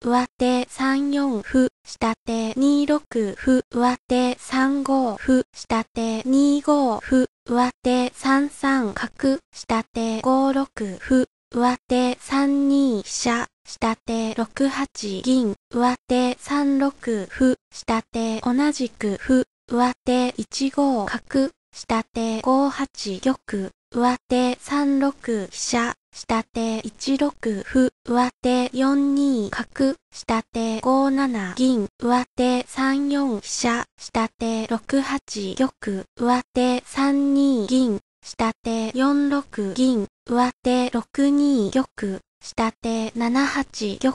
上手3四歩、下手2六歩、上手3五歩、下手2五歩、上手3三角、下手5六歩、上手3二飛車、下手6八銀、上手3六歩、下手同じく歩、上手1五角、下手5八玉。上手3六飛車、下手1六歩、上手4二角、下手5七銀、上手3四飛車、下手6八玉、上手3二銀、下手4六銀、上手6二玉、下手7八玉、上手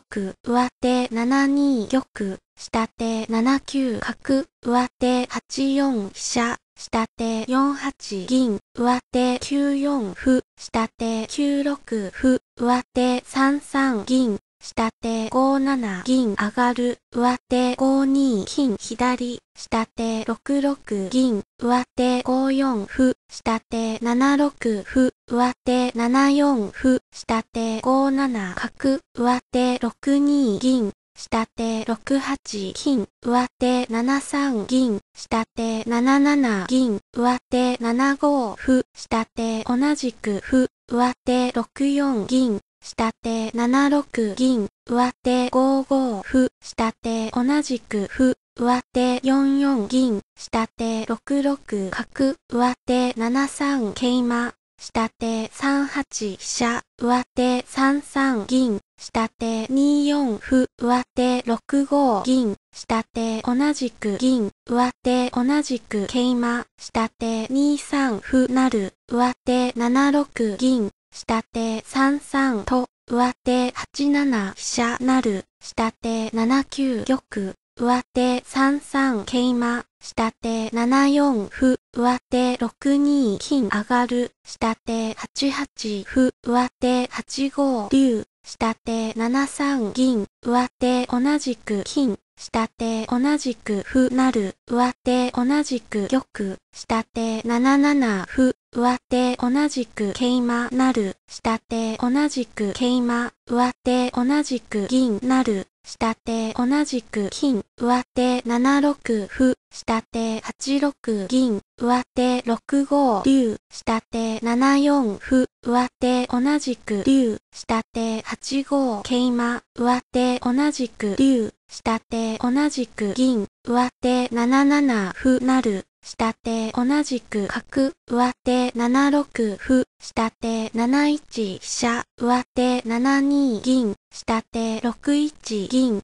7二玉、下手7九角、上手8四飛車、下手4八銀、上手9四歩、下手9六歩、上手3三銀、下手5七銀上がる、上手5二金左、下手6六銀、上手5四歩、下手7六歩、上手7四歩、下手5七角、上手6二銀、下手6 8金、上手7 3銀、下手7 7銀、上手7 5歩、下手同じく歩、上手6 4銀、下手7 6銀、上手5 5歩、下手同じく歩、上手4 4銀、下手6 6角、上手7 3桂馬。下手3八飛車、上手3三銀、下手2四歩、上手6五銀、下手同じく銀、上手同じく桂馬、下手2三歩なる、上手7六銀、下手3三と、上手8七飛車なる、下手7九玉、上手3三桂馬、下手7 4歩、上手6 2金上がる、下手8 8歩、上手8五竜、下手7 3銀、上手同じく金、下手同じく歩なる、上手同じく玉、下手7 7歩、上手同じく桂馬なる、下手同じく桂馬、上手同じく銀なる、下手同じく金、上手7 6歩、下手8六銀、上手6五竜、下手7四歩、上手同じく竜、下手8五桂馬、上手同じく竜、下手同じく銀、上手7七歩なる、下手同じく角、上手7六歩、下手7一飛車、上手7二銀、下手6一銀、